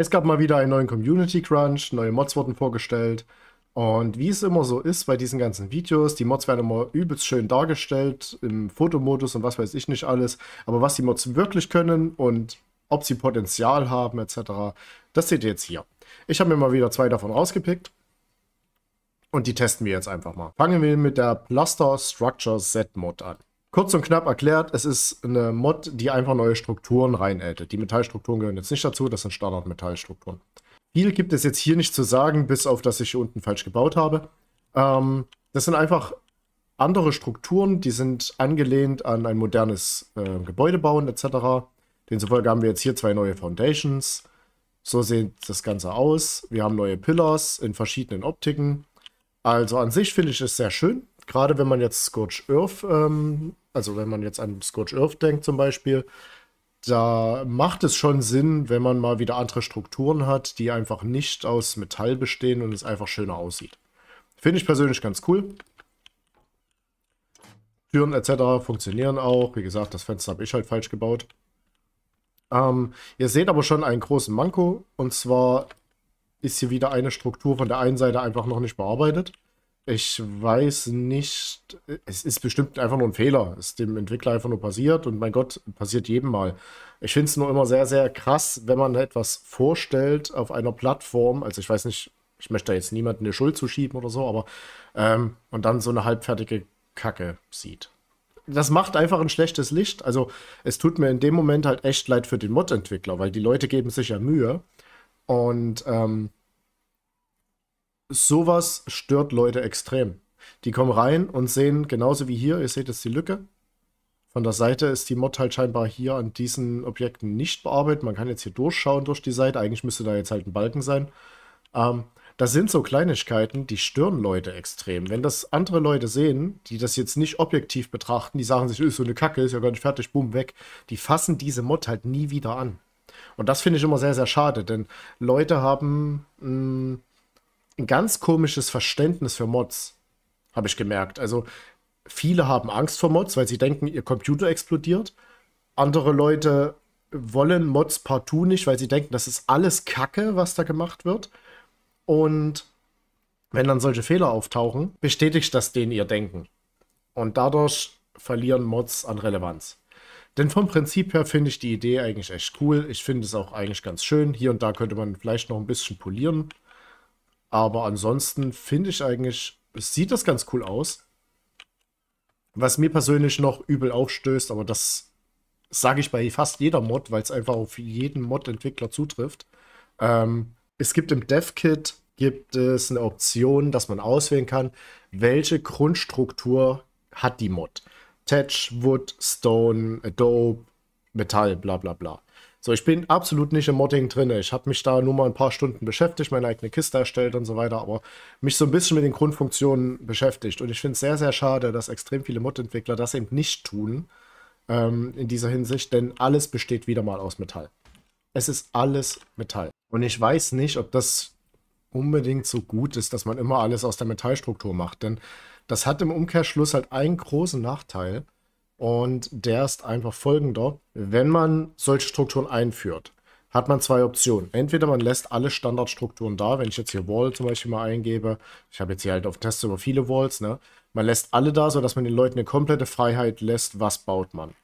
Es gab mal wieder einen neuen Community Crunch, neue Mods wurden vorgestellt. Und wie es immer so ist bei diesen ganzen Videos, die Mods werden immer übelst schön dargestellt im Fotomodus und was weiß ich nicht alles. Aber was die Mods wirklich können und ob sie Potenzial haben etc., das seht ihr jetzt hier. Ich habe mir mal wieder zwei davon rausgepickt und die testen wir jetzt einfach mal. Fangen wir mit der Plaster Structure Set Mod an. Kurz und knapp erklärt, es ist eine Mod, die einfach neue Strukturen reinaddet. Die Metallstrukturen gehören jetzt nicht dazu, das sind Standard-Metallstrukturen. Viel gibt es jetzt hier nicht zu sagen, bis auf dass ich hier unten falsch gebaut habe. Ähm, das sind einfach andere Strukturen, die sind angelehnt an ein modernes äh, Gebäudebauen etc. Demzufolge haben wir jetzt hier zwei neue Foundations. So sieht das Ganze aus. Wir haben neue Pillars in verschiedenen Optiken. Also an sich finde ich es sehr schön. Gerade wenn man jetzt Scorch Earth, ähm, also wenn man jetzt an Scorch Earth denkt zum Beispiel, da macht es schon Sinn, wenn man mal wieder andere Strukturen hat, die einfach nicht aus Metall bestehen und es einfach schöner aussieht. Finde ich persönlich ganz cool. Türen etc. funktionieren auch. Wie gesagt, das Fenster habe ich halt falsch gebaut. Ähm, ihr seht aber schon einen großen Manko. Und zwar ist hier wieder eine Struktur von der einen Seite einfach noch nicht bearbeitet. Ich weiß nicht, es ist bestimmt einfach nur ein Fehler. Ist dem Entwickler einfach nur passiert und mein Gott, passiert jedem mal. Ich finde es nur immer sehr, sehr krass, wenn man etwas vorstellt auf einer Plattform. Also ich weiß nicht, ich möchte da jetzt niemanden eine Schuld zuschieben oder so, aber ähm, und dann so eine halbfertige Kacke sieht. Das macht einfach ein schlechtes Licht. Also es tut mir in dem Moment halt echt leid für den Mod-Entwickler, weil die Leute geben sich ja Mühe. Und ähm, sowas stört Leute extrem. Die kommen rein und sehen genauso wie hier, ihr seht jetzt die Lücke. Von der Seite ist die Mod halt scheinbar hier an diesen Objekten nicht bearbeitet. Man kann jetzt hier durchschauen durch die Seite. Eigentlich müsste da jetzt halt ein Balken sein. Ähm, das sind so Kleinigkeiten, die stören Leute extrem. Wenn das andere Leute sehen, die das jetzt nicht objektiv betrachten, die sagen sich, ist so eine Kacke, ist ja gar nicht fertig, bumm, weg, die fassen diese Mod halt nie wieder an. Und das finde ich immer sehr, sehr schade, denn Leute haben mh, hm, ein ganz komisches Verständnis für Mods, habe ich gemerkt. Also viele haben Angst vor Mods, weil sie denken, ihr Computer explodiert. Andere Leute wollen Mods partout nicht, weil sie denken, das ist alles Kacke, was da gemacht wird. Und wenn dann solche Fehler auftauchen, bestätigt das denen ihr Denken. Und dadurch verlieren Mods an Relevanz. Denn vom Prinzip her finde ich die Idee eigentlich echt cool. Ich finde es auch eigentlich ganz schön. Hier und da könnte man vielleicht noch ein bisschen polieren. Aber ansonsten finde ich eigentlich, sieht das ganz cool aus. Was mir persönlich noch übel aufstößt, aber das sage ich bei fast jeder Mod, weil es einfach auf jeden Mod-Entwickler zutrifft. Ähm, es gibt im Dev-Kit gibt es eine Option, dass man auswählen kann, welche Grundstruktur hat die Mod. Thatch, Wood, Stone, Adobe, Metall, bla bla bla. So, ich bin absolut nicht im Modding drin. Ich habe mich da nur mal ein paar Stunden beschäftigt, meine eigene Kiste erstellt und so weiter, aber mich so ein bisschen mit den Grundfunktionen beschäftigt. Und ich finde es sehr, sehr schade, dass extrem viele Mod-Entwickler das eben nicht tun ähm, in dieser Hinsicht, denn alles besteht wieder mal aus Metall. Es ist alles Metall. Und ich weiß nicht, ob das unbedingt so gut ist, dass man immer alles aus der Metallstruktur macht, denn das hat im Umkehrschluss halt einen großen Nachteil und der ist einfach folgender. Wenn man solche Strukturen einführt, hat man zwei Optionen. Entweder man lässt alle Standardstrukturen da, wenn ich jetzt hier Wall zum Beispiel mal eingebe. Ich habe jetzt hier halt auf Tests über viele Walls. Ne? Man lässt alle da, sodass man den Leuten eine komplette Freiheit lässt, was baut man.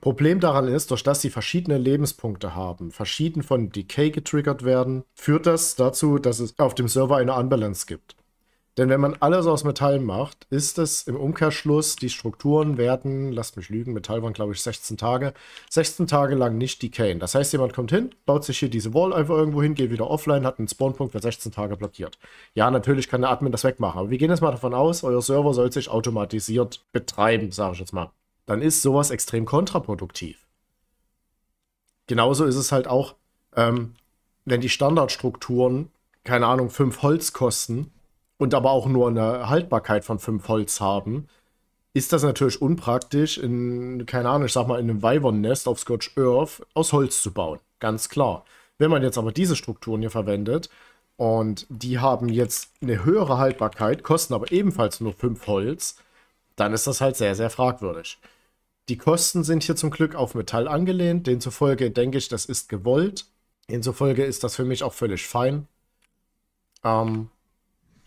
Problem daran ist, durch dass sie verschiedene Lebenspunkte haben, verschieden von Decay getriggert werden, führt das dazu, dass es auf dem Server eine Unbalance gibt. Denn wenn man alles aus Metall macht, ist es im Umkehrschluss, die Strukturen werden, lasst mich lügen, Metall waren glaube ich 16 Tage, 16 Tage lang nicht decayen. Das heißt, jemand kommt hin, baut sich hier diese Wall einfach irgendwo hin, geht wieder offline, hat einen Spawnpunkt für 16 Tage blockiert. Ja, natürlich kann der Admin das wegmachen, aber wir gehen jetzt mal davon aus, euer Server soll sich automatisiert betreiben, sage ich jetzt mal. Dann ist sowas extrem kontraproduktiv. Genauso ist es halt auch, ähm, wenn die Standardstrukturen, keine Ahnung, 5 Holz kosten, und aber auch nur eine Haltbarkeit von fünf Holz haben, ist das natürlich unpraktisch, in, keine Ahnung, ich sag mal, in einem Weibern-Nest auf Scotch Earth aus Holz zu bauen. Ganz klar. Wenn man jetzt aber diese Strukturen hier verwendet und die haben jetzt eine höhere Haltbarkeit, kosten aber ebenfalls nur fünf Holz, dann ist das halt sehr, sehr fragwürdig. Die Kosten sind hier zum Glück auf Metall angelehnt, Denzufolge denke ich, das ist gewollt. Demzufolge ist das für mich auch völlig fein. Ähm,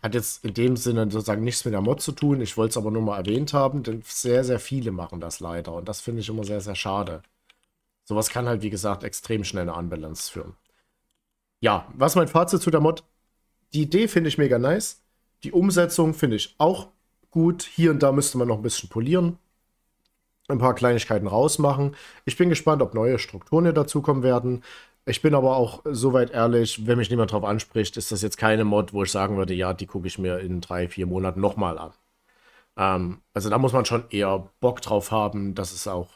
hat jetzt in dem Sinne sozusagen nichts mit der Mod zu tun. Ich wollte es aber nur mal erwähnt haben, denn sehr, sehr viele machen das leider. Und das finde ich immer sehr, sehr schade. Sowas kann halt, wie gesagt, extrem schnell eine Unbalance führen. Ja, was mein Fazit zu der Mod? Die Idee finde ich mega nice. Die Umsetzung finde ich auch gut. Hier und da müsste man noch ein bisschen polieren. Ein paar Kleinigkeiten rausmachen. Ich bin gespannt, ob neue Strukturen hier dazukommen werden. Ich bin aber auch soweit ehrlich, wenn mich niemand darauf anspricht, ist das jetzt keine Mod, wo ich sagen würde, ja, die gucke ich mir in drei, vier Monaten nochmal an. Ähm, also da muss man schon eher Bock drauf haben, dass es auch,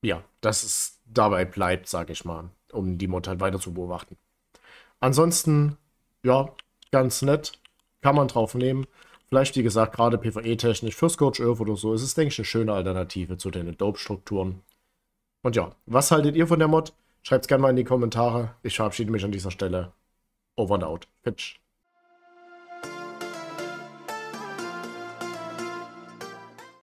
ja, dass es dabei bleibt, sage ich mal, um die Mod halt weiter zu beobachten. Ansonsten, ja, ganz nett, kann man drauf nehmen. Vielleicht, wie gesagt, gerade PvE-technisch für Scorch Earth oder so ist es, denke ich, eine schöne Alternative zu den Dope-Strukturen. Und ja, was haltet ihr von der Mod? Schreibt es gerne mal in die Kommentare. Ich verabschiede mich an dieser Stelle. Over and out. Pitch.